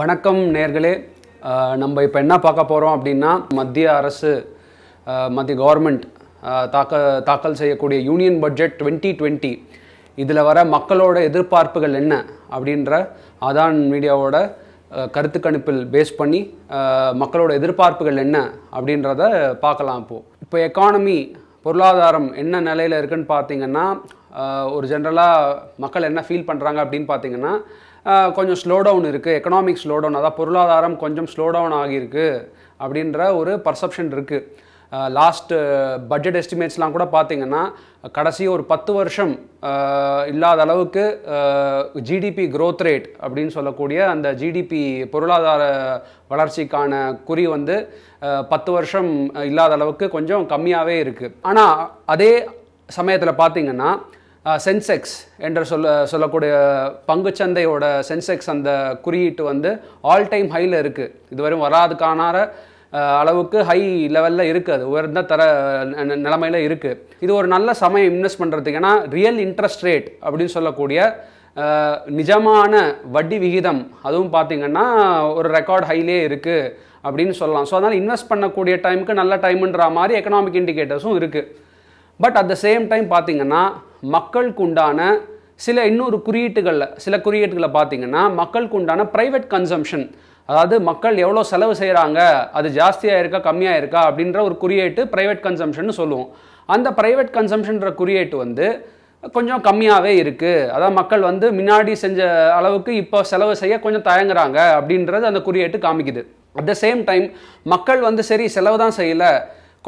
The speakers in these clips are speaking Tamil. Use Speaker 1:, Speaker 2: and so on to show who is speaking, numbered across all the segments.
Speaker 1: வணக்கம் நேர்களே நம்ம இப்போ என்ன பார்க்க போகிறோம் அப்படின்னா மத்திய அரசு மத்திய கவர்மெண்ட் தாக்க தாக்கல் செய்யக்கூடிய யூனியன் பட்ஜெட் டுவெண்ட்டி டுவெண்ட்டி இதில் வர மக்களோட எதிர்பார்ப்புகள் என்ன அப்படின்ற அதான் மீடியாவோட கருத்து கணிப்பில் பேஸ் பண்ணி மக்களோட எதிர்பார்ப்புகள் என்ன அப்படின்றத பார்க்கலாம் இப்போது இப்போ எக்கானமி பொருளாதாரம் என்ன நிலையில் இருக்குதுன்னு பார்த்தீங்கன்னா ஒரு ஜென்ரலாக மக்கள் என்ன ஃபீல் பண்ணுறாங்க அப்படின்னு பார்த்தீங்கன்னா கொஞ்சம் ஸ்லோ டவுன் இருக்குது எக்கனாமிக் ஸ்லோ டவுன் அதாவது பொருளாதாரம் கொஞ்சம் ஸ்லோ டவுன் ஆகியிருக்கு அப்படின்ற ஒரு பர்செப்ஷன் இருக்குது லாஸ்ட்டு பட்ஜெட் எஸ்டிமேட்ஸ்லாம் கூட பார்த்திங்கன்னா கடைசி ஒரு பத்து வருஷம் இல்லாத அளவுக்கு ஜிடிபி க்ரோத் ரேட் அப்படின்னு சொல்லக்கூடிய அந்த ஜிடிபி பொருளாதார வளர்ச்சிக்கான குறி வந்து பத்து வருஷம் இல்லாத அளவுக்கு கொஞ்சம் கம்மியாகவே இருக்குது ஆனால் அதே சமயத்தில் பார்த்திங்கன்னா சென்செக்ஸ் என்று சொல்ல சொல்லக்கூடிய பங்குச்சந்தையோட சென்செக்ஸ் அந்த குறியீட்டு வந்து ஆல் டைம் ஹையில் இருக்குது இதுவரையும் வராதுக்கான அளவுக்கு ஹை லெவலில் இருக்குது அது உயர்ந்த தர நிலைமையில் இருக்குது இது ஒரு நல்ல சமயம் இன்வெஸ்ட் பண்ணுறதுக்கு ஏன்னா ரியல் இன்ட்ரெஸ்ட் ரேட் அப்படின்னு சொல்லக்கூடிய நிஜமான வட்டி விகிதம் அதுவும் பார்த்திங்கன்னா ஒரு ரெக்கார்ட் ஹைலே இருக்குது அப்படின்னு சொல்லலாம் ஸோ அதனால் இன்வெஸ்ட் பண்ணக்கூடிய டைமுக்கு நல்ல டைமுன்ற மாதிரி எக்கனாமிக் இண்டிகேட்டர்ஸும் இருக்குது but at the same time பார்த்திங்கன்னா மக்களுக்கு உண்டான சில இன்னொரு குறியீட்டுகளில் சில குறியீட்டுகளை பார்த்திங்கன்னா மக்களுக்கு உண்டான ப்ரைவேட் கன்சம்ஷன் அதாவது மக்கள் எவ்வளோ செலவு செய்கிறாங்க அது ஜாஸ்தியாக இருக்கா கம்மியாக இருக்கா அப்படின்ற ஒரு குறியீட்டு ப்ரைவேட் கன்சம்ஷன் சொல்லுவோம் அந்த ப்ரைவேட் கன்சம்ஷன்ற குறியீட்டு வந்து கொஞ்சம் கம்மியாகவே இருக்குது அதான் மக்கள் வந்து முன்னாடி செஞ்ச அளவுக்கு இப்போ செலவு செய்ய கொஞ்சம் தயங்குறாங்க அப்படின்றது அந்த குறியீட்டு காமிக்குது அட் த சேம் டைம் மக்கள் வந்து சரி செலவு தான் செய்யலை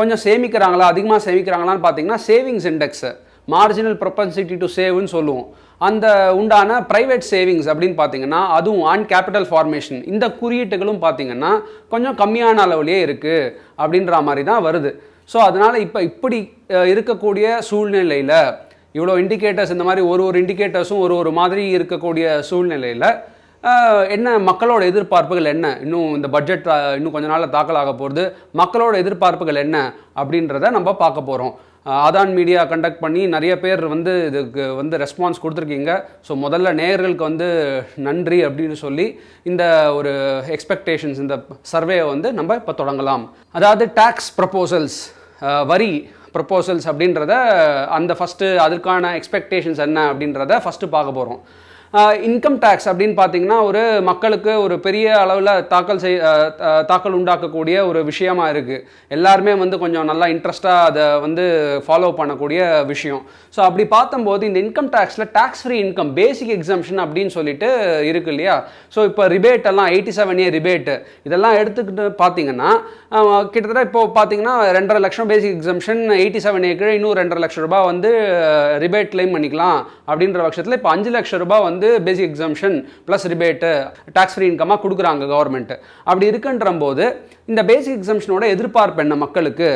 Speaker 1: கொஞ்சம் சேமிக்கிறாங்களா அதிகமாக சேமிக்கிறாங்களான்னு பார்த்தீங்கன்னா savings index marginal propensity to சேவ்னு சொல்லுவோம் அந்த உண்டான ப்ரைவேட் சேவிங்ஸ் அப்படின்னு பார்த்தீங்கன்னா அதுவும் ஆன் கேபிட்டல் ஃபார்மேஷன் இந்த குறியீட்டுகளும் பார்த்தீங்கன்னா கொஞ்சம் கம்மியான அளவுலேயே இருக்குது அப்படின்ற மாதிரி தான் வருது ஸோ அதனால் இப்போ இப்படி இருக்கக்கூடிய சூழ்நிலையில் இவ்வளோ இண்டிகேட்டர்ஸ் இந்த மாதிரி ஒரு ஒரு இண்டிகேட்டர்ஸும் ஒரு ஒரு மாதிரி இருக்கக்கூடிய சூழ்நிலையில் என்ன மக்களோட எதிர்பார்ப்புகள் என்ன இன்னும் இந்த பட்ஜெட் இன்னும் கொஞ்ச நாளில் தாக்கல் ஆக போகிறது மக்களோட எதிர்பார்ப்புகள் என்ன அப்படின்றத நம்ம பார்க்க போகிறோம் அதான் மீடியா கண்டக்ட் பண்ணி நிறைய பேர் வந்து இதுக்கு வந்து ரெஸ்பான்ஸ் கொடுத்துருக்கீங்க ஸோ முதல்ல நேயர்களுக்கு வந்து நன்றி அப்படின்னு சொல்லி இந்த ஒரு எக்ஸ்பெக்டேஷன்ஸ் இந்த சர்வேயை வந்து நம்ம இப்போ தொடங்கலாம் அதாவது டேக்ஸ் ப்ரப்போசல்ஸ் வரி ப்ரப்போசல்ஸ் அப்படின்றத அந்த ஃபஸ்ட்டு அதுக்கான எக்ஸ்பெக்டேஷன்ஸ் என்ன அப்படின்றத ஃபஸ்ட்டு பார்க்க போகிறோம் இன்கம் டேக்ஸ் அப்படின்னு பார்த்தீங்கன்னா ஒரு மக்களுக்கு ஒரு பெரிய அளவில் தாக்கல் செய் தாக்கல் உண்டாக்கக்கூடிய ஒரு விஷயமா இருக்குது எல்லாருமே வந்து கொஞ்சம் நல்லா இன்ட்ரெஸ்ட்டாக அதை வந்து ஃபாலோ பண்ணக்கூடிய விஷயம் ஸோ அப்படி பார்த்தம்போது இந்த இன்கம் டேக்ஸில் tax free income basic exemption அப்படின்னு சொல்லிட்டு இருக்கு இல்லையா ஸோ இப்போ ரிபேட் எல்லாம் எயிட்டி செவன் இயர் ரிபேட்டு இதெல்லாம் எடுத்துக்கிட்டு பார்த்தீங்கன்னா கிட்டத்தட்ட இப்போ பார்த்தீங்கன்னா ரெண்டரை லட்சம் பேசிக் எக்ஸாம்ஷன் எயிட்டி செவன் ஏக்கு இன்னும் ரெண்டரை லட்சம் ரூபாய் வந்து ரிபேட் கிளைம் பண்ணிக்கலாம் அப்படின்ற பட்சத்தில் இப்போ அஞ்சு லட்சம் ரூபாய் வந்து வந்து basic exemption plus rebate tax free இன்கமாக கொடுக்குறாங்க கவர்மெண்ட்டு அப்படி இருக்குன்ற போது இந்த பேசிக் எக்ஸம்ஷனோட எதிர்பார்ப்பு என்ன மக்களுக்கு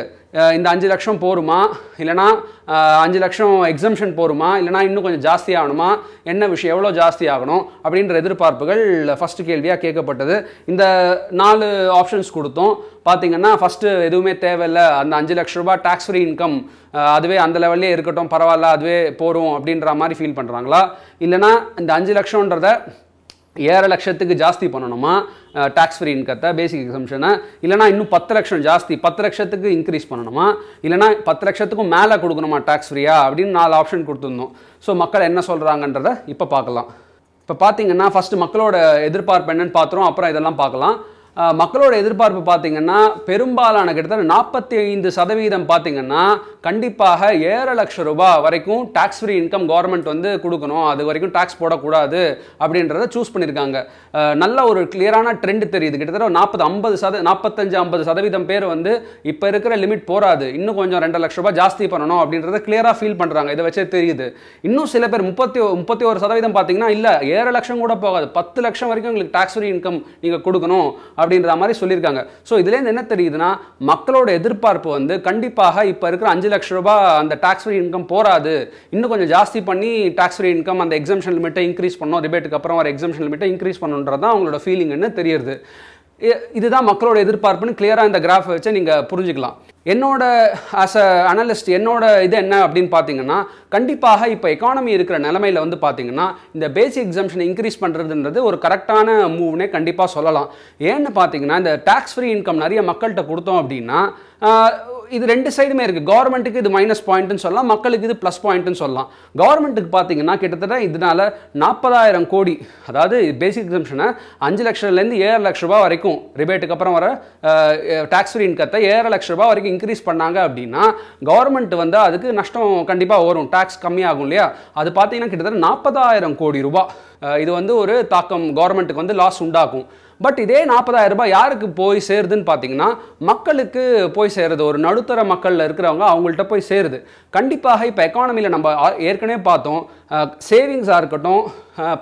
Speaker 1: இந்த அஞ்சு லட்சம் போருமா இல்லைனா அஞ்சு லட்சம் எக்ஸம்ஷன் போருமா இல்லைனா இன்னும் கொஞ்சம் ஜாஸ்தி ஆகணுமா என்ன விஷயம் எவ்வளோ ஜாஸ்தி ஆகணும் அப்படின்ற எதிர்பார்ப்புகள் ஃபஸ்ட்டு கேள்வியாக கேட்கப்பட்டது இந்த நாலு ஆப்ஷன்ஸ் கொடுத்தோம் பார்த்தீங்கன்னா ஃபஸ்ட்டு எதுவுமே தேவையில்லை அந்த அஞ்சு லட்ச ரூபா டேக்ஸ் ஃப்ரீ இன்கம் அதுவே அந்த லெவல்லே இருக்கட்டும் பரவாயில்ல அதுவே போகிறோம் அப்படின்ற மாதிரி ஃபீல் பண்ணுறாங்களா இல்லைனா இந்த அஞ்சு லட்சன்றதை ஏழு லட்சத்துக்கு ஜாஸ்தி பண்ணணுமா டாக்ஸ் ஃப்ரீ இன்கத்தை பேசிக் எக்ஸம்ஷனை இல்லைனா இன்னும் பத்து லட்சம் ஜாஸ்தி பத்து லட்சத்துக்கு இன்க்ரீஸ் பண்ணணுமா இல்லைனா பத்து லட்சத்துக்கும் மேலே கொடுக்கணுமா டாக்ஸ் ஃப்ரீயா அப்படின்னு நாலு ஆப்ஷன் கொடுத்துருந்தோம் ஸோ மக்கள் என்ன சொல்கிறாங்கன்றதை இப்போ பார்க்கலாம் இப்போ பார்த்தீங்கன்னா ஃபஸ்ட்டு மக்களோட எதிர்பார்ப்பு என்னன்னு பார்த்துருவோம் அப்புறம் இதெல்லாம் பார்க்கலாம் மக்களோட எதிர்பார்ப்பு பார்த்தீங்கன்னா பெரும்பாலான கிட்டத்தட்ட நாற்பத்தி ஐந்து சதவீதம் பார்த்தீங்கன்னா கண்டிப்பாக ஏழு லட்சம் ரூபாய் வரைக்கும் டாக்ஸ் ஃப்ரீ இன்கம் கவர்மெண்ட் வந்து கொடுக்கணும் அது வரைக்கும் டாக்ஸ் போடக்கூடாது அப்படின்றத சூஸ் பண்ணியிருக்காங்க நல்ல ஒரு கிளியரான ட்ரெண்ட் தெரியுது கிட்டத்தட்ட நாற்பது ஐம்பது சத நாற்பத்தஞ்சு ஐம்பது சதவீதம் பேர் வந்து இப்போ இருக்கிற லிமிட் போகாது இன்னும் கொஞ்சம் ரெண்டு லட்ச ரூபாய் ஜாஸ்தி பண்ணணும் அப்படின்றத கிளியராக ஃபீல் பண்ணுறாங்க இதை வச்சே தெரியுது இன்னும் சில பேர் முப்பத்தி முப்பத்தி ஒரு சதவீதம் பார்த்தீங்கன்னா இல்லை ஏழு லட்சம் கூட போகாது பத்து லட்சம் வரைக்கும் உங்களுக்கு டாக்ஸ் ஃப்ரீ இன்கம் நீங்கள் கொடுக்கணும் அப்படின்ற மாதிரி சொல்லியிருக்காங்க ஸோ இதுலேருந்து என்ன தெரியுதுன்னா மக்களோட எதிர்பார்ப்பு வந்து கண்டிப்பாக இப்போ இருக்கிற அஞ்சு லட்ச ரூபா அந்த டாக்ஸ் ஃப்ரீ இன்கம் போராது இன்னும் கொஞ்சம் ஜாஸ்தி பண்ணி டாக்ஸ் ஃப்ரீ இன்கம் அந்த எக்ஸம்ஷன் லிமிட்டை இன்க்ரீஸ் பண்ணோம் ரிபேட்டுக்கு அப்புறம் வர எக்ஸம்ஷன் லிமிட்டை இன்க்ரீஸ் பண்ணுன்றது தான் அவங்களோட ஃபீலிங்னு தெரியுது இதுதான் மக்களோட எதிர்பார்ப்புன்னு கிளியராக இந்த கிராஃப் வச்சு நீங்கள் புரிஞ்சுக்கலாம் என்னோட ஆஸ் அ அனலிஸ்ட் என்னோட இது என்ன அப்படின்னு பார்த்தீங்கன்னா கண்டிப்பாக இப்போ எக்கானமி இருக்கிற நிலமையில் வந்து பார்த்தீங்கன்னா இந்த பேசிக் எக்ஸம்ஷனை இன்க்ரீஸ் பண்ணுறதுன்றது ஒரு கரெக்டான மூவ்னே கண்டிப்பாக சொல்லலாம் ஏன்னு பார்த்தீங்கன்னா இந்த டேக்ஸ் ஃப்ரீ இன்கம் நிறைய மக்கள்கிட்ட கொடுத்தோம் அப்படின்னா இது ரெண்டு சைடுமே இருக்குது கவர்மெண்ட்டுக்கு இது மைனஸ் பாயிண்ட்னு சொல்லலாம் மக்களுக்கு இது ப்ளஸ் பாயிண்ட்டுன்னு சொல்லலாம் கவர்மெண்ட்டுக்கு பார்த்தீங்கன்னா கிட்டத்தட்ட இதனால் நாற்பதாயிரம் கோடி அதாவது பேசிக் எக்ஸம்ஷனை அஞ்சு லட்சத்துலேருந்து ஏழு லட்ச ரூபா வரைக்கும் ரிபேட்டுக்கு அப்புறம் வர டேக்ஸ் ஃப்ரீ இன்கத்தை ஏழு லட்ச ரூபா வரைக்கும் இன்க்ரீஸ் பண்ணாங்க அப்படின்னா கவர்மெண்ட் வந்து அதுக்கு நஷ்டம் கண்டிப்பாக வரும் டேக்ஸ் கம்மியாகும் இல்லையா அது பார்த்தீங்கன்னா கிட்டத்தட்ட நாற்பதாயிரம் கோடி ரூபாய் இது வந்து ஒரு தாக்கம் கவர்மெண்ட்டுக்கு வந்து லாஸ் உண்டாகும் பட் இதே நாற்பதாயிரம் ரூபாய் யாருக்கு போய் சேருதுன்னு பார்த்தீங்கன்னா மக்களுக்கு போய் சேருது ஒரு நடுத்தர மக்களில் இருக்கிறவங்க அவங்கள்ட்ட போய் சேருது கண்டிப்பாக இப்போ எக்கானமியில் நம்ம ஏற்கனவே பார்த்தோம் சேவிங்ஸாக இருக்கட்டும்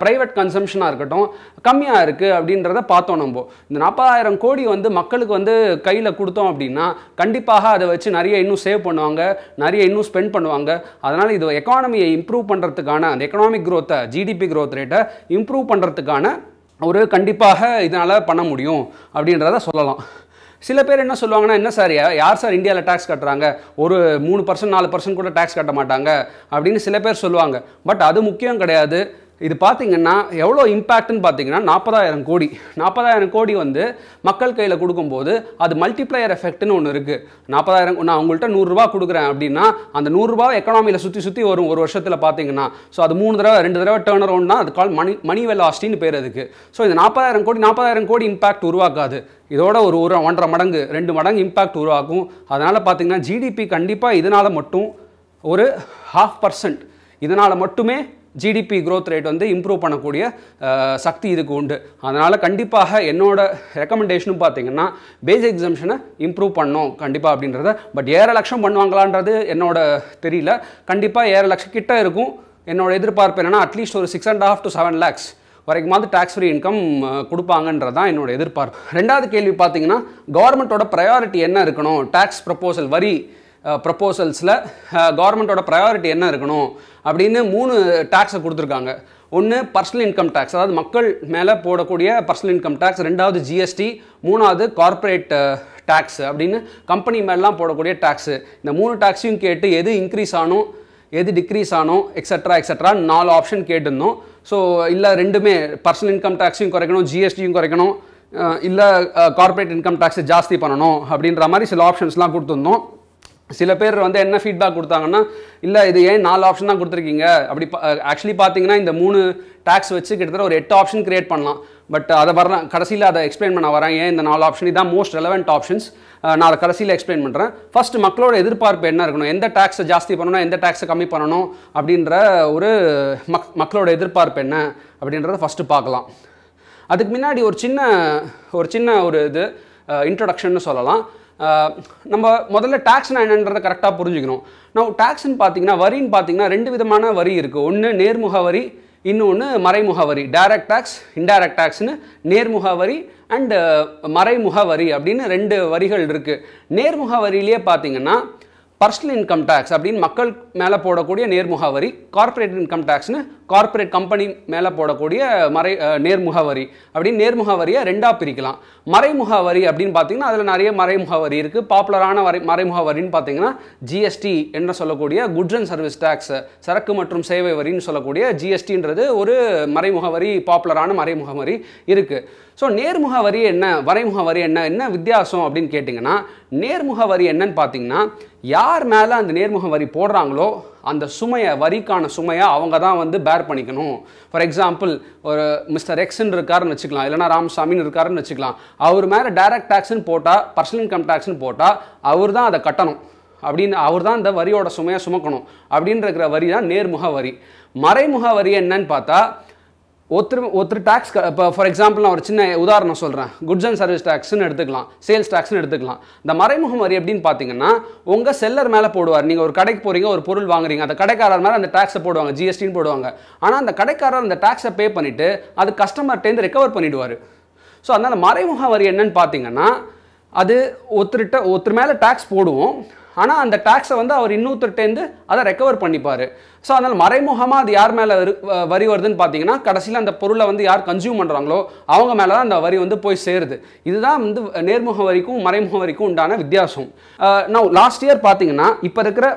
Speaker 1: ப்ரைவேட் கன்சம்ஷனாக இருக்கட்டும் கம்மியாக இருக்குது அப்படின்றத பார்த்தோம் நம்ம இந்த நாற்பதாயிரம் கோடி வந்து மக்களுக்கு வந்து கையில் கொடுத்தோம் அப்படின்னா கண்டிப்பாக அதை வச்சு நிறைய இன்னும் சேவ் பண்ணுவாங்க நிறைய இன்னும் ஸ்பெண்ட் பண்ணுவாங்க அதனால் இது எக்கானமியை இம்ப்ரூவ் பண்ணுறதுக்கான அந்த எக்கனாமிக் க்ரோத்தை ஜிடிபி க்ரோத் ரேட்டை இம்ப்ரூவ் பண்ணுறதுக்கான ஒரு கண்டிப்பாக இதனால் பண்ண முடியும் அப்படின்றத சொல்லலாம் சில பேர் என்ன சொல்லுவாங்கன்னா என்ன சார் யார் சார் இந்தியாவில் டேக்ஸ் கட்டுறாங்க ஒரு மூணு பர்சன்ட் நாலு பர்சன்ட் கூட டேக்ஸ் கட்ட மாட்டாங்க அப்படின்னு சில பேர் சொல்லுவாங்க பட் அது முக்கியம் கிடையாது இது பார்த்திங்கன்னா எவ்வளோ இம்பேக்ட்னு பார்த்தீங்கன்னா நாற்பதாயிரம் கோடி நாற்பதாயிரம் கோடி வந்து மக்கள் கையில் கொடுக்கும்போது அது மல்டிப்ளையர் எஃபெக்ட்னு ஒன்று இருக்குது நாற்பதாயிரம் நான் அவங்கள்ட்ட நூறுரூவா கொடுக்குறேன் அப்படின்னா அந்த நூறுரூவா எக்கனாமியில் சுற்றி சுற்றி வரும் ஒரு வருஷத்தில் பார்த்தீங்கன்னா ஸோ அது மூணு தடவை ரெண்டு தடவை டேர்ன் அரௌண்ட்னா அது கால் மணி மணி வெலாஸ்டின்னு பேர் அதுக்கு ஸோ இந்த நாற்பதாயிரம் கோடி நாற்பதாயிரம் கோடி இம்பாக்ட் உருவாக்காது இதோட ஒரு ஒரு ஒன்றரை மடங்கு ரெண்டு மடங்கு இம்பாக்ட் உருவாக்கும் அதனால் பார்த்தீங்கன்னா ஜிடிபி கண்டிப்பாக இதனால் மட்டும் ஒரு ஹாஃப் பர்சன்ட் இதனால் மட்டுமே ஜிடிபி க்ரோத் ரேட் வந்து இம்ப்ரூவ் பண்ணக்கூடிய சக்தி இதுக்கு உண்டு அதனால் கண்டிப்பாக என்னோட ரெக்கமெண்டேஷனும் பார்த்தீங்கன்னா பேஸ் எக்ஸம்ஷனை இம்ப்ரூவ் பண்ணோம் கண்டிப்பாக அப்படின்றத பட் ஏழு லட்சம் பண்ணுவாங்களான்றது என்னோட தெரியல கண்டிப்பாக ஏழு லட்சம் கிட்ட இருக்கும் என்னோட எதிர்பார்ப்பு என்னென்னா அட்லீஸ்ட் ஒரு six and half to seven lakhs வரைக்குமாவது டேக்ஸ் ஃப்ரீ இன்கம் கொடுப்பாங்கன்றது தான் என்னோட எதிர்பார்ப்பு ரெண்டாவது கேள்வி பார்த்தீங்கன்னா கவர்மெண்ட்டோட ப்ரையாரிட்டி என்ன இருக்கணும் டேக்ஸ் ப்ரப்போசல் வரி ப்ரப்போசல்ஸில் கவர்மெண்ட்டோட ப்ரையாரிட்டி என்ன இருக்கணும் அப்படின்னு மூணு டேக்ஸை கொடுத்துருக்காங்க ஒன்று பர்சனல் இன்கம் டேக்ஸ் அதாவது மக்கள் மேலே போடக்கூடிய பர்சனல் இன்கம் டேக்ஸ் ரெண்டாவது ஜிஎஸ்டி மூணாவது கார்ப்பரேட் டேக்ஸ் அப்படின்னு கம்பெனி மேலாம் போடக்கூடிய டேக்ஸு இந்த மூணு டேக்ஸையும் கேட்டு எது இன்க்ரீஸ் ஆனும் எது டிக்ரீஸ் ஆனோம் எக்ஸட்ரா எக்ஸட்ரா நாலு ஆப்ஷன் கேட்டிருந்தோம் ஸோ இல்லை ரெண்டுமே பர்சனல் இன்கம் டேக்ஸையும் குறைக்கணும் ஜிஎஸ்டியும் குறைக்கணும் இல்லை கார்ப்பரேட் இன்கம் டேக்ஸை ஜாஸ்தி பண்ணணும் அப்படின்ற மாதிரி சில ஆப்ஷன்ஸ்லாம் கொடுத்துருந்தோம் சில பேர் வந்து என்ன ஃபீட்பேக் கொடுத்தாங்கன்னா இல்லை இது ஏன் நாலு ஆப்ஷன் தான் கொடுத்துருக்கீங்க அப்படி ஆக்சுவலி பார்த்தீங்கன்னா இந்த மூணு டேக்ஸ் வச்சு கிட்டத்தட்ட ஒரு எட்டு ஆப்ஷன் கிரியேட் பண்ணலாம் பட் அதை வர கடைசியில் அதை எக்ஸ்பிளைன் பண்ண வரேன் ஏன் இந்த நாலு ஆப்ஷன் இதான் மோஸ்ட் ரெலவென்ட் ஆப்ஷன்ஸ் நான் அதை கடைசியில் எக்ஸ்பிளைன் பண்ணுறேன் ஃபர்ஸ்ட் மக்களோட எதிர்பார்ப்பு என்ன இருக்கணும் எந்த டேக்ஸை ஜாஸ்தி பண்ணணும் எந்த டேக்ஸை கம்மி பண்ணணும் அப்படின்ற ஒரு மக் மக்களோட எதிர்பார்ப்பு என்ன அப்படின்றத ஃபஸ்ட்டு பார்க்கலாம் அதுக்கு முன்னாடி ஒரு சின்ன ஒரு சின்ன ஒரு இது இன்ட்ரடக்ஷன்னு சொல்லலாம் நம்ம முதல்ல டேக்ஸ்னா என்னன்றத கரெக்டாக புரிஞ்சுக்கணும் நம்ம டேக்ஸ்ன்னு பார்த்தீங்கன்னா வரின்னு பார்த்தீங்கன்னா ரெண்டு விதமான வரி இருக்குது ஒன்று நேர்முக வரி இன்னொன்று மறைமுக வரி டைரக்ட் டேக்ஸ் இன்டைரக்ட் டேக்ஸ்னு நேர்முக வரி அண்டு மறைமுக வரி அப்படின்னு ரெண்டு வரிகள் இருக்குது நேர்முக வரியிலேயே பார்த்தீங்கன்னா பர்சனல் இன்கம் டேக்ஸ் அப்படின்னு மக்கள் மேலே போடக்கூடிய நேர்முக வரி கார்ப்பரேட் இன்கம் டேக்ஸ்னு கார்ப்பரேட் கம்பெனி மேலே போடக்கூடிய மறை நேர்முக வரி அப்படின்னு நேர்முக வரியை ரெண்டாக பிரிக்கலாம் மறைமுக வரி அப்படின்னு பார்த்தீங்கன்னா அதில் நிறைய மறைமுக வரி இருக்குது பாப்புலரான வரி மறைமுக வரின்னு பார்த்தீங்கன்னா ஜிஎஸ்டி என்று சொல்லக்கூடிய குட்ஸ் அண்ட் சர்வீஸ் டேக்ஸ் சரக்கு மற்றும் சேவை வரின்னு சொல்லக்கூடிய ஜிஎஸ்டின்றது ஒரு மறைமுக வரி பாப்புலரான மறைமுக வரி இருக்குது ஸோ நேர்முக வரி என்ன வரைமுக வரி என்ன என்ன வித்தியாசம் அப்படின்னு கேட்டிங்கன்னா நேர்முக வரி என்னன்னு பார்த்தீங்கன்னா யார் மேலே அந்த நேர்முக வரி போடுறாங்களோ அந்த சுமையை வரிக்கான சுமையை அவங்க தான் வந்து பேர் பண்ணிக்கணும் ஃபார் எக்ஸாம்பிள் ஒரு மிஸ்டர் எக்ஸ்ன்னு இருக்காருன்னு வச்சுக்கலாம் இல்லைனா ராமசாமின்னு இருக்காருன்னு வச்சுக்கலாம் அவர் மேலே டைரக்ட் டேக்ஸ்னு போட்டால் பர்சனல் இன்கம் டேக்ஸ்னு போட்டால் அவர் தான் அதை கட்டணும் அப்படின்னு அவர் தான் இந்த வரியோட சுமையை சுமக்கணும் அப்படின்ற வரி தான் நேர்முக வரி மறைமுக வரி என்னன்னு பார்த்தா ஒருத்தர் ஒருத்தர் டேக்ஸ் இப்போ ஃபார் எக்ஸாம்பிள் நான் ஒரு சின்ன உதாரணம் சொல்கிறேன் குட்ஸ் அண்ட் சர்வீஸ் டேக்ஸ்னு எடுத்துக்கலாம் சேல்ஸ் டேக்ஸ்னு எடுத்துக்கலாம் இந்த மறைமுக வரி எப்படின்னு பார்த்தீங்கன்னா உங்கள் செல்லர் மேலே போடுவார் நீங்கள் ஒரு கடைக்கு போகிறீங்க ஒரு பொருள் வாங்குறீங்க அந்த கடைக்காரர் மேலே அந்த டேக்ஸை போடுவாங்க ஜிஎஸ்டின்னு போடுவாங்க ஆனால் அந்த கடைக்காரர் அந்த டேக்ஸை பே பண்ணிவிட்டு அது கஸ்டமர்கிட்டேருந்து ரெக்கவர் பண்ணிவிடுவார் ஸோ அதனால் மறைமுக வரி என்னன்னு பார்த்தீங்கன்னா அது ஒருத்தர்கிட்ட ஒருத்தர் மேலே டேக்ஸ் போடுவோம் ஆனால் அந்த டேக்ஸை வந்து அவர் இன்னொருத்தர்ட்டேருந்து அதை ரெக்கவர் பண்ணிப்பார் ஸோ அதனால் மறைமுகமாக அது யார் மேலே வரி வருதுன்னு பார்த்தீங்கன்னா கடைசியில் அந்த பொருளை வந்து யார் கன்சியூம் பண்ணுறாங்களோ அவங்க மேலே தான் அந்த வரி வந்து போய் சேருது இதுதான் வந்து நேர்முக வரிக்கும் மறைமுக வரிக்கும் உண்டான வித்தியாசம் நான் லாஸ்ட் இயர் பார்த்தீங்கன்னா இப்போ இருக்கிற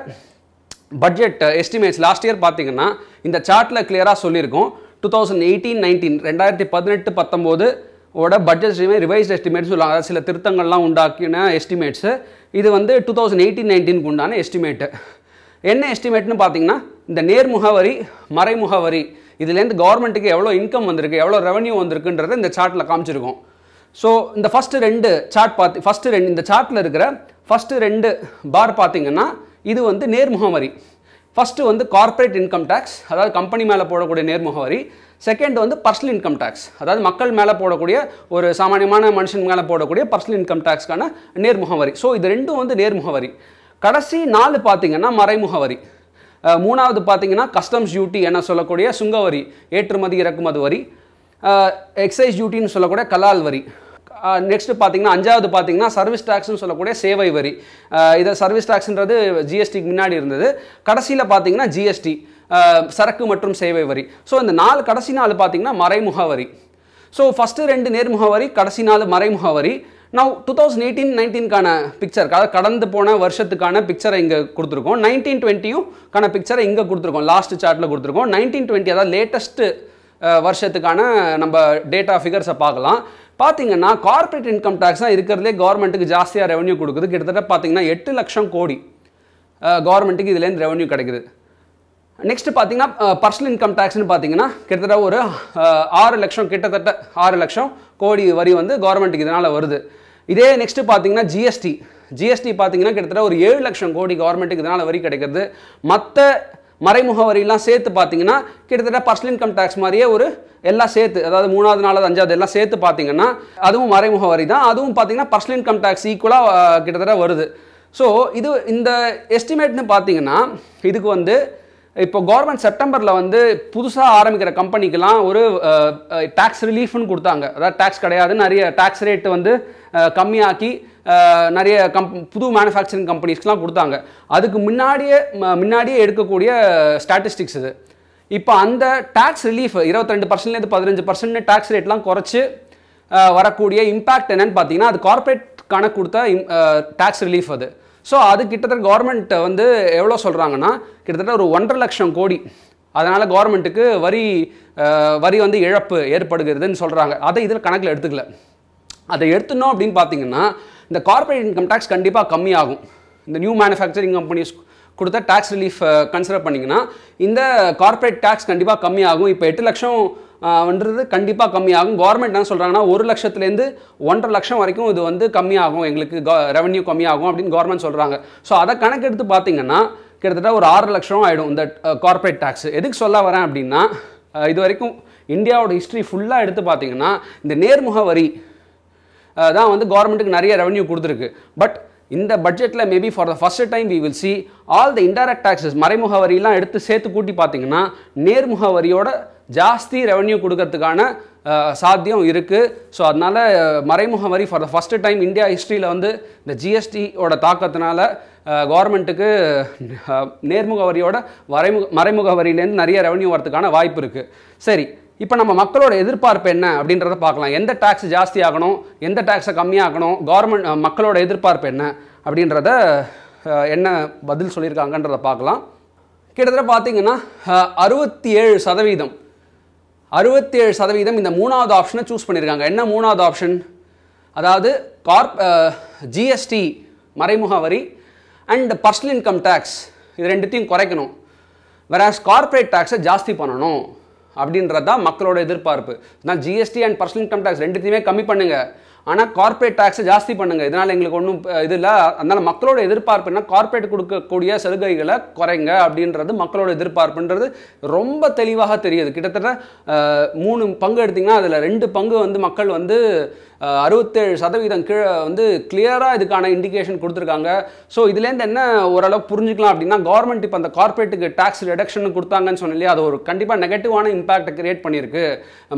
Speaker 1: பட்ஜெட் எஸ்டிமேட்ஸ் லாஸ்ட் இயர் பார்த்தீங்கன்னா இந்த சார்ட்டில் கிளியராக சொல்லியிருக்கோம் டூ தௌசண்ட் எயிட்டீன் நைன்டீன் ரெண்டாயிரத்தி பதினெட்டு பத்தொம்போது ஓட பட்ஜெட் ஸ்ட்ரீமே ரிவைஸ்ட் எஸ்டிமேட்ஸ் சொல்லுவாங்க சில திருத்தங்கள்லாம் உண்டாக்கின எஸ்டிமேட்ஸு இது வந்து டூ தௌசண்ட் எயிட்டீன் நைன்டீனுக்கு உண்டான எஸ்டிமேட்டு என்ன எஸ்டிமேட்னு பார்த்தீங்கன்னா இந்த நேர்முகவரி மறைமுகவரி இதுலேருந்து கவர்மெண்ட்டுக்கு எவ்வளோ இன்கம் வந்திருக்கு எவ்வளோ ரெவன்யூ வந்திருக்குன்றத இந்த சார்ட்டில் காமிச்சிருக்கோம் ஸோ இந்த ஃபஸ்ட்டு ரெண்டு சார்ட் பார்த்து ஃபஸ்ட்டு ரெண்டு இந்த சார்ட்டில் இருக்கிற ஃபஸ்ட்டு ரெண்டு பார் பார்த்திங்கன்னா இது வந்து நேர்முகவரி ஃபஸ்ட்டு வந்து கார்ப்பரேட் இன்கம் டேக்ஸ் அதாவது கம்பெனி மேலே போடக்கூடிய நேர்முகவரி செகண்ட் வந்து பர்சனல் இன்கம் டேக்ஸ் அதாவது மக்கள் மேலே போடக்கூடிய ஒரு சாமானியமான மனுஷன் மேலே போடக்கூடிய பர்சனல் இன்கம் டேக்ஸ்க்கான நேர்முக வரி ஸோ இது ரெண்டும் வந்து நேர்முக வரி கடைசி நாலு பார்த்தீங்கன்னா மறைமுக வரி மூணாவது பார்த்தீங்கன்னா கஸ்டம்ஸ் டியூட்டி என சொல்லக்கூடிய சுங்க வரி ஏற்றுமதி இறக்குமதி வரி எக்ஸைஸ் டியூட்டின்னு சொல்லக்கூடிய கலால் வரி நெக்ஸ்ட்டு பார்த்தீங்கன்னா அஞ்சாவது பார்த்தீங்கன்னா சர்வீஸ் டேக்ஸ்னு சொல்லக்கூடிய சேவை வரி இதை சர்வீஸ் டேக்ஸ்ன்றது ஜிஎஸ்டிக்கு முன்னாடி இருந்தது கடைசியில் பார்த்தீங்கன்னா ஜிஎஸ்டி சரக்கு மற்றும் சேவை வரி ஸோ இந்த நாலு கடைசி நாள் பார்த்தீங்கன்னா மறைமுக வரி ஸோ ஃபஸ்ட்டு ரெண்டு நேர்முக வரி கடைசி நாள் மறைமுக வரி நான் டூ தௌசண்ட் எயிட்டீன் நைன்டீன்கான பிக்சர் அதாவது கடந்து போன வருஷத்துக்கான பிக்சரை இங்கே கொடுத்துருக்கோம் நைன்டீன் டுவெண்ட்டியும்க்கான பிக்சரை இங்கே கொடுத்துருக்கோம் லாஸ்ட் சார்ட்டில் கொடுத்துருக்கோம் நைன்டீன் டுவெண்ட்டி அதாவது லேட்டஸ்ட்டு வருஷத்துக்கான நம்ம டேட்டா ஃபிகர்ஸை பார்க்கலாம் பார்த்தீங்கன்னா கார்ப்பரேட் இன்கம் டேக்ஸ் தான் இருக்கிறதுலே கவர்மெண்ட்டுக்கு ஜாஸ்தியாக ரெவன்யூ கொடுக்குது கிட்டத்தட்ட பார்த்தீங்கன்னா எட்டு லட்சம் கோடி கவர்மெண்ட்டுக்கு இதுலேருந்து ரெவன்யூ கிடைக்குது நெக்ஸ்ட் பார்த்தீங்கன்னா பர்சனல் இன்கம் டேக்ஸ்னு பார்த்தீங்கன்னா கிட்டத்தட்ட ஒரு ஆறு லட்சம் கிட்டத்தட்ட ஆறு லட்சம் கோடி வரி வந்து கவர்மெண்ட்டுக்கு இதனால் வருது இதே நெக்ஸ்ட்டு பார்த்தீங்கன்னா ஜிஎஸ்டி ஜிஎஸ்டி பார்த்தீங்கன்னா கிட்டத்தட்ட ஒரு ஏழு லட்சம் கோடி கவர்மெண்ட்டுக்கு இதனால் வரி கிடைக்கிறது மற்ற மறைமுக வரியெல்லாம் சேர்த்து பார்த்தீங்கன்னா கிட்டத்தட்ட பர்சனல் இன்கம் டேக்ஸ் மாதிரியே ஒரு எல்லாம் சேர்த்து அதாவது மூணாவது நாலாவது அஞ்சாவது எல்லாம் சேர்த்து பார்த்தீங்கன்னா அதுவும் மறைமுக வரி தான் அதுவும் பார்த்தீங்கன்னா பர்சனல் இன்கம் டேக்ஸ் ஈக்குவலாக கிட்டத்தட்ட வருது ஸோ இது இந்த எஸ்டிமேட்னு பார்த்தீங்கன்னா இதுக்கு வந்து இப்போ கவர்மெண்ட் செப்டம்பரில் வந்து புதுசாக ஆரம்பிக்கிற கம்பெனிக்கெலாம் ஒரு டேக்ஸ் ரிலீஃப்னு கொடுத்தாங்க அதாவது டேக்ஸ் கிடையாது நிறைய டேக்ஸ் ரேட்டு வந்து கம்மியாக்கி நிறைய கம் புது மேனுஃபேக்சரிங் கம்பெனிஸ்க்கெலாம் கொடுத்தாங்க அதுக்கு முன்னாடியே முன்னாடியே எடுக்கக்கூடிய ஸ்டாட்டிஸ்டிக்ஸ் இது இப்போ அந்த டேக்ஸ் ரிலீஃப் இருபத்தி ரெண்டு பர்சன்ட்லேருந்து பதினஞ்சு பர்சன்ட் டேக்ஸ் ரேட்லாம் குறைச்சி வரக்கூடிய இம்பேக்ட் என்னென்னு பார்த்தீங்கன்னா அது கார்பரேட் கணக்கு கொடுத்த டேக்ஸ் ரிலீஃப் அது ஸோ அது கிட்டத்தட்ட கவர்மெண்ட் வந்து எவ்வளோ சொல்கிறாங்கன்னா கிட்டத்தட்ட ஒரு ஒன்றரை லட்சம் கோடி அதனால் கவர்மெண்ட்டுக்கு வரி வரி வந்து இழப்பு ஏற்படுகிறதுன்னு சொல்கிறாங்க அதை இதில் கணக்கில் எடுத்துக்கல அதை எடுத்துனோம் அப்படின்னு பார்த்தீங்கன்னா இந்த கார்பரேட் இன்கம் டேக்ஸ் கண்டிப்பாக கம்மியாகும் இந்த நியூ மேனுஃபேக்சரிங் கம்பெனிஸ் கொடுத்த டேக்ஸ் ரிலீஃப் கன்சிடர் பண்ணிங்கன்னா இந்த கார்பரேட் டேக்ஸ் கண்டிப்பாக கம்மியாகும் இப்போ எட்டு லட்சம் வந்துறது கண்டிப்பாக கம்மியாகும் கவர்மெண்ட் என்ன சொல்கிறாங்கன்னா ஒரு லட்சத்துலேருந்து ஒன்றரை லட்சம் வரைக்கும் இது வந்து கம்மியாகும் எங்களுக்கு ரெவன்யூ கம்மியாகும் அப்படின்னு கவர்மெண்ட் சொல்கிறாங்க ஸோ அதை கணக்கெடுத்து பார்த்தீங்கன்னா கிட்டத்தட்ட ஒரு ஆறு லட்சம் ஆகிடும் இந்த கார்பரேட் டேக்ஸ் எதுக்கு சொல்ல வரேன் அப்படின்னா இது வரைக்கும் இந்தியாவோட ஹிஸ்ட்ரி ஃபுல்லாக எடுத்து பார்த்தீங்கன்னா இந்த நேர்முக வரி தான் வந்து கவர்மெண்ட்டுக்கு நிறைய ரெவன்யூ கொடுத்துருக்கு பட் இந்த பட்ஜெட்டில் maybe for the first time we will see all the indirect taxes மறைமுக வரியெல்லாம் எடுத்து சேர்த்து கூட்டி பார்த்தீங்கன்னா நேர்முக வரியோட ஜாஸ்தி ரெவன்யூ கொடுக்கறதுக்கான சாத்தியம் இருக்குது ஸோ அதனால் மறைமுக வரி for the first time India ஹிஸ்ட்ரியில் வந்து இந்த ஜிஎஸ்டியோட தாக்கத்தினால கவர்மெண்ட்டுக்கு நேர்முக வரியோட வரைமுக மறைமுக வரியிலேருந்து நிறைய ரெவன்யூ வரதுக்கான வாய்ப்பு இருக்குது சரி இப்போ நம்ம மக்களோட எதிர்பார்ப்பு என்ன அப்படின்றத பார்க்கலாம் எந்த டேக்ஸ் ஜாஸ்தி ஆகணும் எந்த டேக்ஸை கம்மியாகணும் கவர்மெண்ட் மக்களோட எதிர்பார்ப்பு என்ன அப்படின்றத என்ன பதில் சொல்லியிருக்காங்கன்றத பார்க்கலாம் கிட்டத்தட்ட பார்த்தீங்கன்னா அறுபத்தி ஏழு சதவீதம் அறுபத்தேழு சதவீதம் இந்த மூணாவது ஆப்ஷனை சூஸ் பண்ணியிருக்காங்க என்ன மூணாவது ஆப்ஷன் அதாவது கார்ப் ஜிஎஸ்டி மறைமுக வரி அண்ட் பர்சனல் இன்கம் டேக்ஸ் இது ரெண்டுத்தையும் குறைக்கணும் வேற கார்ப்பரேட் டேக்ஸை ஜாஸ்தி பண்ணணும் அப்படின்றது தான் மக்களோட எதிர்பார்ப்பு நான் GST and personal income tax ரெண்டுத்தையுமே கம்மி பண்ணுங்கள் ஆனால் கார்ப்பரேட் டேக்ஸை ஜாஸ்தி பண்ணுங்கள் இதனால் எங்களுக்கு ஒன்றும் இது இல்லை அதனால் மக்களோட எதிர்பார்ப்பு என்ன கார்ப்பரேட் கொடுக்கக்கூடிய சலுகைகளை குறைங்க அப்படின்றது மக்களோட எதிர்பார்ப்புன்றது ரொம்ப தெளிவாக தெரியுது கிட்டத்தட்ட மூணு பங்கு எடுத்திங்கன்னா அதில் ரெண்டு பங்கு வந்து மக்கள் வந்து அறுபத்தேழு சதவீதம் கீழே வந்து கிளியராக இதுக்கான இண்டிகேஷன் கொடுத்துருக்காங்க ஸோ இதுலேருந்து என்ன ஓரளவு புரிஞ்சுக்கலாம் அப்படின்னா கவர்மெண்ட் இப்போ அந்த கார்பரேட்டுக்கு டேக்ஸ் ரிடக்ஷன் கொடுத்தாங்கன்னு இல்லையா அது ஒரு கண்டிப்பாக நெகட்டிவான இம்பாக்டை கிரியேட் பண்ணியிருக்கு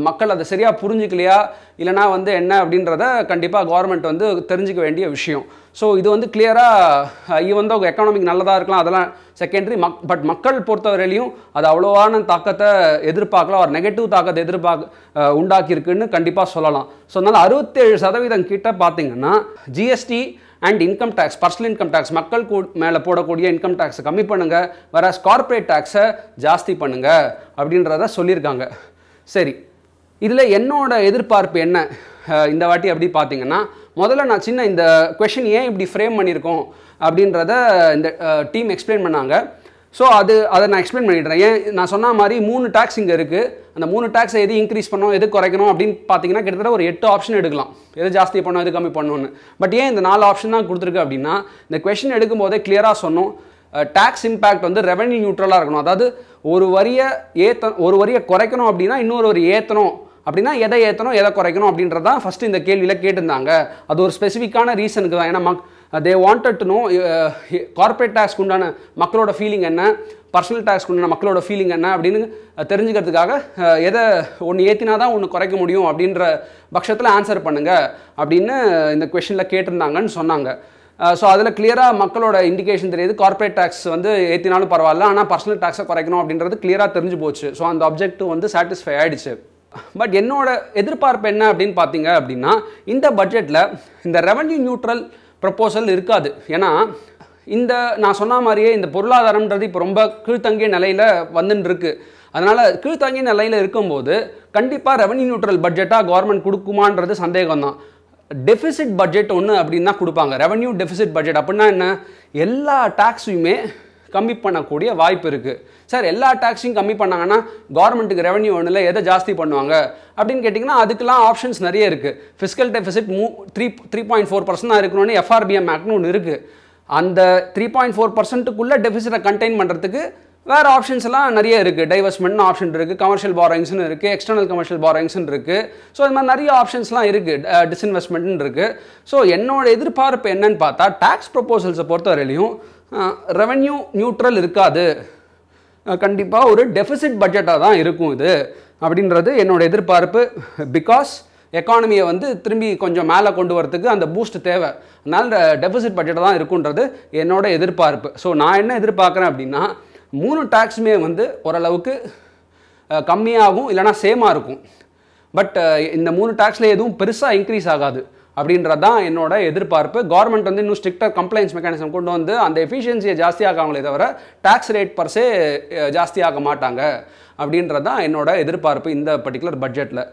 Speaker 1: மக்கள் அதை சரியாக புரிஞ்சுக்கலையா இல்லைனா வந்து என்ன அப்படின்றத கண்டிப்பாக கவர்மெண்ட் வந்து தெரிஞ்சுக்க வேண்டிய விஷயம் ஸோ இது வந்து கிளியராக வந்து தான் எக்கானமிக் நல்லதாக இருக்கலாம் அதெல்லாம் செகண்டரி மக் பட் மக்கள் பொறுத்தவரையிலையும் அது அவ்வளோவான தாக்கத்தை எதிர்பார்க்கலாம் ஒரு நெகட்டிவ் தாக்கத்தை எதிர்பார்க்க உண்டாக்கியிருக்குன்னு கண்டிப்பாக சொல்லலாம் ஸோ அதனால் அறுபத்தேழு சதவீதம் கிட்ட பார்த்தீங்கன்னா GST and income tax personal income tax மக்கள் கூ மேலே போடக்கூடிய இன்கம் டேக்ஸை கம்மி பண்ணுங்கள் வேறு கார்ப்பரேட் டேக்ஸை ஜாஸ்தி பண்ணுங்கள் அப்படின்றத சொல்லியிருக்காங்க சரி இதில் என்னோட எதிர்பார்ப்பு என்ன இந்த வாட்டி அப்படி பார்த்தீங்கன்னா முதல்ல நான் சின்ன இந்த கொஷின் ஏன் இப்படி ஃப்ரேம் பண்ணியிருக்கோம் அப்படின்றத இந்த டீம் எக்ஸ்பிளைன் பண்ணாங்க ஸோ அது அதை நான் எக்ஸ்பிளைன் பண்ணிடுறேன் ஏன் நான் சொன்ன மாதிரி மூணு டேக்ஸ் இங்கே இருக்குது அந்த மூணு டேக்ஸை எது இன்க்ரீஸ் பண்ணோம் எது குறைக்கணும் அப்படின்னு பார்த்தீங்கன்னா கிட்டத்தட்ட ஒரு எட்டு ஆப்ஷன் எடுக்கலாம் எது ஜாஸ்தி பண்ணோம் எது கம்மி பண்ணணும்னு பட் ஏன் இந்த நாலு ஆப்ஷன் தான் கொடுத்துருக்கு அப்படின்னா இந்த கொஷின் எடுக்கும்போதே கிளியராக சொன்னோம் டேக்ஸ் இம்பேக்ட் வந்து ரெவன்யூ நியூட்ரலாக இருக்கணும் அதாவது ஒரு வரியை ஏற்ற ஒரு வரியை குறைக்கணும் அப்படின்னா இன்னொரு ஒரு ஏற்றணும் அப்படின்னா எதை ஏற்றணும் எதை குறைக்கணும் அப்படின்றத ஃபஸ்ட் இந்த கேள்வியில் கேட்டிருந்தாங்க அது ஒரு ஸ்பெசிஃபிக்கான ரீசனுக்கு தான் ஏன்னா மக் they wanted to know corporate டேக்ஸ்க்கு உண்டான மக்களோட ஃபீலிங் என்ன பர்சனல் டேக்ஸ்க்கு உண்டான மக்களோட ஃபீலிங் என்ன அப்படின்னு uh, தெரிஞ்சுக்கிறதுக்காக uh, எதை ஒன்று ஏற்றினா தான் ஒன்று குறைக்க முடியும் அப்படின்ற பட்சத்தில் ஆன்சர் பண்ணுங்கள் அப்படின்னு uh, இந்த கொஷனில் கேட்டிருந்தாங்கன்னு சொன்னாங்க ஸோ அதில் கிளியராக மக்களோட இண்டிகேஷன் தெரியுது கார்ப்பரேட் டேக்ஸ் வந்து ஏற்றினாலும் பரவாயில்ல ஆனால் பர்சனல் டேக்ஸை குறைக்கணும் அப்படின்றது கிளியராக தெரிஞ்சு போச்சு ஸோ அந்த அப்ஜெக்ட் வந்து சாட்டிஸ்ஃபை ஆகிடுச்சு பட் என்னோட எதிர்பார்ப்பு என்ன அப்படின்னு பார்த்தீங்க அப்படின்னா இந்த பட்ஜெட்டில் இந்த ரெவன்யூ நியூட்ரல் ப்ரப்போசல் இருக்காது ஏன்னா இந்த நான் சொன்ன மாதிரியே இந்த பொருளாதாரம்ன்றது இப்போ ரொம்ப கீழ்த்தங்கிய நிலையில் வந்துட்டுருக்கு அதனால் கீழ்த்தங்கிய நிலையில் இருக்கும்போது கண்டிப்பாக ரெவன்யூ நியூட்ரல் பட்ஜெட்டாக கவர்மெண்ட் கொடுக்குமான்றது சந்தேகம் தான் டெஃபிசிட் பட்ஜெட் ஒன்று அப்படின்னு தான் கொடுப்பாங்க ரெவன்யூ டெஃபிசிட் பட்ஜெட் அப்படின்னா என்ன எல்லா டேக்ஸையுமே கம்மி பண்ணக்கூடிய வாய்ப்பு இருக்குது சார் எல்லா டேக்ஸையும் கம்மி பண்ணாங்கன்னா கவர்மெண்ட்டுக்கு ரெவன்யூ இல்லை எதை ஜாஸ்தி பண்ணுவாங்க அப்படின்னு கேட்டிங்கன்னா அதுக்கெலாம் ஆப்ஷன்ஸ் நிறைய இருக்குது ஃபிஸிக்கல் டெஃபிசிட் மூ த்ரீ த்ரீ பாயிண்ட் ஃபோர் பர்சன்டாக இருக்கணும்னு எஃப்ஆர்பிஎம் ஆக்ட்னு ஒன்று இருக்குது அந்த த்ரீ பாயிண்ட் ஃபோர் பர்சன்ட்டுக்குள்ளே டெஃபிசிட்டை கண்டெயின் பண்ணுறதுக்கு வேறு ஆப்ஷன்ஸ் எல்லாம் நிறைய இருக்குது டைவர்ஸ்மெண்ட்னு ஆப்ஷன் இருக்குது கமர்ஷியல் பாரோயிங்ஸ்னு இருக்குது எக்ஸ்டர்னல் கமர்ஷியல் பாரோயிங்ஸ்னு இருக்குது ஸோ இது மாதிரி நிறைய ஆப்ஷன்ஸ்லாம் இருக்குது டிஸ்இன்வெஸ்ட்மெண்ட்னு இருக்குது ஸோ என்னோட எதிர்பார்ப்பு என்னன்னு பார்த்தா டேக்ஸ் ப்ரொபோசல்ஸை பொறுத்தவரையிலையும் ரெவென்யூ நியூட்ரல் இருக்காது கண்டிப்பாக ஒரு டெஃபிசிட் பட்ஜெட்டாக தான் இருக்கும் இது அப்படின்றது என்னோடய எதிர்பார்ப்பு பிகாஸ் எக்கானமியை வந்து திரும்பி கொஞ்சம் மேலே கொண்டு வரத்துக்கு அந்த பூஸ்ட் தேவை அதனால் டெபிசிட் பட்ஜெட்டாக தான் இருக்குன்றது என்னோடய எதிர்பார்ப்பு ஸோ நான் என்ன எதிர்பார்க்குறேன் அப்படின்னா மூணு டேக்ஸுமே வந்து ஓரளவுக்கு கம்மியாகவும் இல்லைனா சேமாக இருக்கும் பட் இந்த மூணு டேக்ஸில் எதுவும் பெருசாக இன்க்ரீஸ் ஆகாது அப்படின்றது தான் என்னோட எதிர்பார்ப்பு கவர்மெண்ட் வந்து இன்னும் ஸ்ட்ரிக்டர் கம்ப்ளைன்ஸ் மெக்கானிசம் கொண்டு வந்து அந்த எஃபிஷியன்சியை ஜாஸ்தியாக அவங்களே தவிர டேக்ஸ் ரேட் பர்சே ஜாஸ்தியாக மாட்டாங்க அப்படின்றது தான் என்னோட எதிர்பார்ப்பு இந்த பர்டிகுலர் பட்ஜெட்டில்